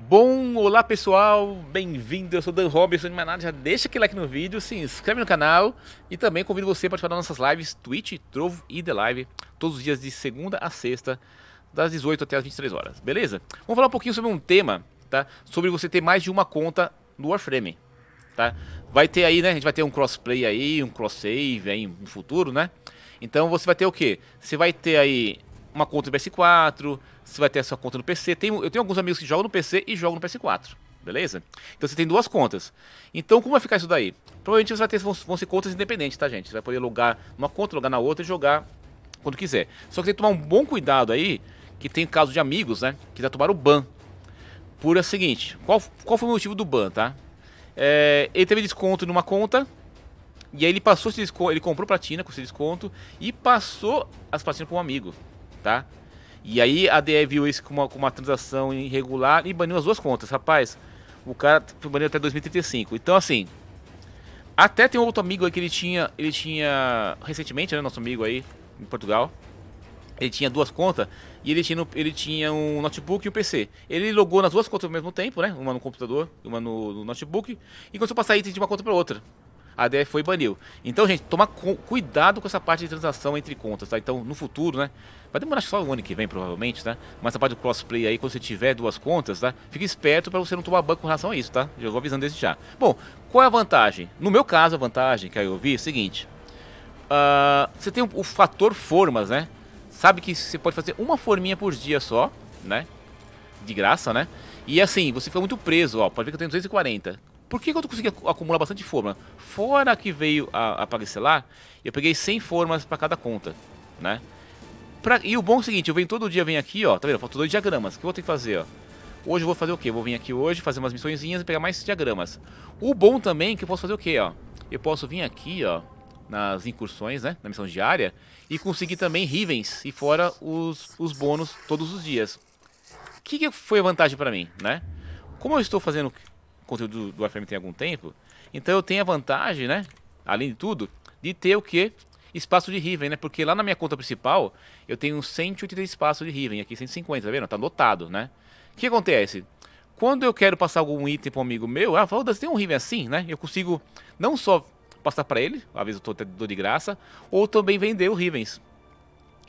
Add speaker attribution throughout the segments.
Speaker 1: Bom, olá pessoal, bem-vindo, eu sou Dan Robinson de nada, já deixa aquele like no vídeo, se inscreve no canal e também convido você a participar das nossas lives Twitch, Trovo e The Live, todos os dias de segunda a sexta, das 18 até as 23 horas, beleza? Vamos falar um pouquinho sobre um tema, tá? Sobre você ter mais de uma conta no Warframe, tá? Vai ter aí, né, a gente vai ter um crossplay aí, um cross-save aí no futuro, né? Então você vai ter o quê? Você vai ter aí uma conta no PS4, você vai ter a sua conta no PC. Tem, eu tenho alguns amigos que jogam no PC e jogam no PS4, beleza? Então você tem duas contas. Então como vai ficar isso daí? Provavelmente você vai ter, vão, vão ser contas independentes, tá gente? Você vai poder logar numa conta, logar na outra e jogar quando quiser. Só que tem que tomar um bom cuidado aí, que tem caso de amigos, né, que já tomaram o ban. Por a seguinte, qual, qual foi o motivo do ban, tá? É, ele teve desconto numa conta, e aí ele passou esse desconto, ele comprou platina com esse desconto e passou as platinas para um amigo tá? E aí a DE viu isso como uma, uma transação irregular e baniu as duas contas, rapaz. O cara foi banido até 2035. Então, assim, até tem um outro amigo aí que ele tinha, ele tinha recentemente, né, nosso amigo aí em Portugal. Ele tinha duas contas e ele tinha, ele tinha um notebook e um PC. Ele logou nas duas contas ao mesmo tempo, né? Uma no computador e uma no, no notebook. E começou a passar item de uma conta para outra a DF foi e baniu. Então, gente, tomar cu cuidado com essa parte de transação entre contas, tá? Então, no futuro, né? Vai demorar só o ano que vem, provavelmente, tá? Mas essa parte do crossplay aí, quando você tiver duas contas, tá? Fica esperto para você não tomar banco com relação a isso, tá? Já vou avisando desde já. Bom, qual é a vantagem? No meu caso, a vantagem que eu vi é o seguinte. Uh, você tem o, o fator formas, né? Sabe que você pode fazer uma forminha por dia só, né? De graça, né? E assim, você fica muito preso, ó. Pode ver que eu tenho 240. Por que, que eu consegui acumular bastante forma? Fora que veio a, a eu peguei 100 formas para cada conta, né? Pra, e o bom é o seguinte, eu venho todo dia, venho aqui, ó, tá vendo? Faltam dois diagramas, o que eu vou ter que fazer, ó? Hoje eu vou fazer o quê? Eu vou vir aqui hoje, fazer umas missõezinhas e pegar mais diagramas. O bom também é que eu posso fazer o quê, ó? Eu posso vir aqui, ó, nas incursões, né, na missão diária, e conseguir também rivens e fora os, os bônus todos os dias. O que, que foi a vantagem para mim, né? Como eu estou fazendo conteúdo do FM tem algum tempo. Então eu tenho a vantagem, né? Além de tudo, de ter o quê? Espaço de Riven, né? Porque lá na minha conta principal eu tenho 180 espaços de Riven, aqui 150, tá vendo? Tá lotado, né? O que acontece? Quando eu quero passar algum item para um amigo meu, ah, fala, tem um Riven assim, né? Eu consigo não só passar para ele, às vezes eu tô até de graça, ou também vender o Rivens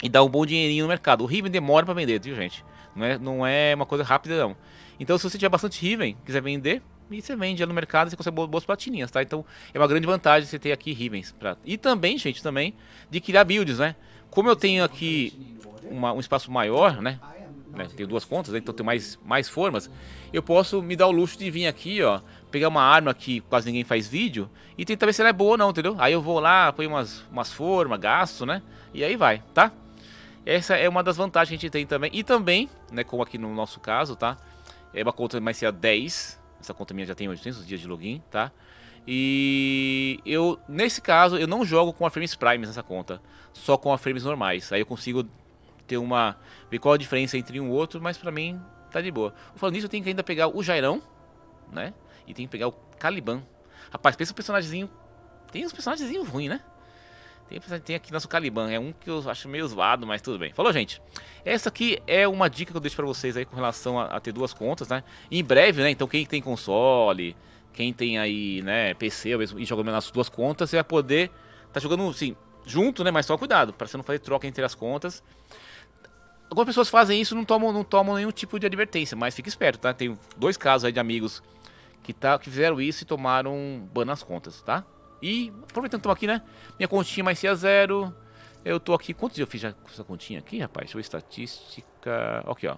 Speaker 1: e dar um bom dinheirinho no mercado. O Riven demora para vender, viu, gente? Não é, não é uma coisa rápida, não. Então, se você tiver bastante Riven, quiser vender, e você vende no mercado e você consegue boas platininhas, tá? Então é uma grande vantagem você ter aqui Rivens. Pra... E também, gente, também de criar builds, né? Como eu tenho aqui uma, um espaço maior, né? né? Tenho duas contas, né? então tem mais, mais formas. Eu posso me dar o luxo de vir aqui, ó, pegar uma arma que quase ninguém faz vídeo e tentar ver se ela é boa ou não, entendeu? Aí eu vou lá, ponho umas, umas formas, gasto, né? E aí vai, tá? Essa é uma das vantagens que a gente tem também. E também, né, como aqui no nosso caso, tá? É uma conta mais ser a 10, essa conta minha já tem 800 dias de login, tá? E eu, nesse caso, eu não jogo com a Frames Prime nessa conta, só com a Frames normais. Aí eu consigo ter uma. ver qual a diferença entre um e outro, mas pra mim tá de boa. Falando nisso, eu tenho que ainda pegar o Jairão, né? E tem que pegar o Caliban. Rapaz, pensa o personagemzinho. Tem uns personagens ruins, né? Tem, tem aqui nosso Caliban, é um que eu acho meio zoado, mas tudo bem. Falou, gente. Essa aqui é uma dica que eu deixo para vocês aí com relação a, a, ter duas contas, né? Em breve, né? Então quem tem console, quem tem aí, né, PC mesmo, e joga nas duas contas, você vai poder tá jogando, assim, junto, né? Mas só cuidado, para você não fazer troca entre as contas. Algumas pessoas fazem isso não tomam não tomam nenhum tipo de advertência, mas fique esperto, tá? Tem dois casos aí de amigos que, tá, que fizeram isso e tomaram ban nas contas, tá? E, aproveitando que estamos aqui, né? Minha continha mais a zero. Eu tô aqui. Quantos eu fiz já com essa continha aqui, rapaz? Deixa eu ver estatística. Aqui, ó.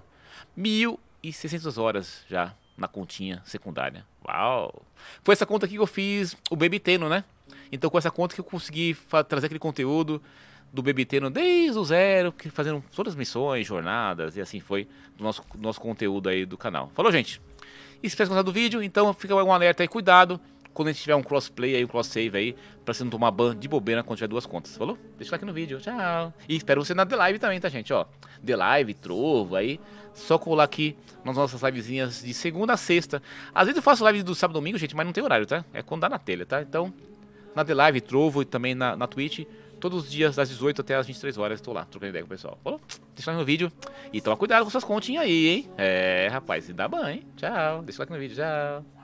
Speaker 1: 1.600 horas já na continha secundária. Uau! Foi essa conta aqui que eu fiz o Bebiteno, né? Então, com essa conta que eu consegui trazer aquele conteúdo do Bebiteno desde o zero, fazendo todas as missões, jornadas e assim foi do nosso, do nosso conteúdo aí do canal. Falou, gente? E se vocês gostaram do vídeo, então fica um alerta aí, cuidado quando a gente tiver um crossplay aí, um cross save aí, pra você não tomar ban de bobeira quando tiver duas contas. Falou? Deixa like no vídeo. Tchau. E espero você na The Live também, tá, gente? Ó, The Live, Trovo aí. Só colar aqui nas nossas livezinhas de segunda a sexta. Às vezes eu faço live do sábado e domingo, gente, mas não tem horário, tá? É quando dá na telha, tá? Então, na The Live, Trovo e também na, na Twitch. Todos os dias, das 18 até as 23 horas, estou lá, trocando ideia com o pessoal. Falou? Deixa like no vídeo. E toma cuidado com suas continhas aí, hein? É, rapaz, se dá ban, hein? Tchau. Deixa like no vídeo. Tchau.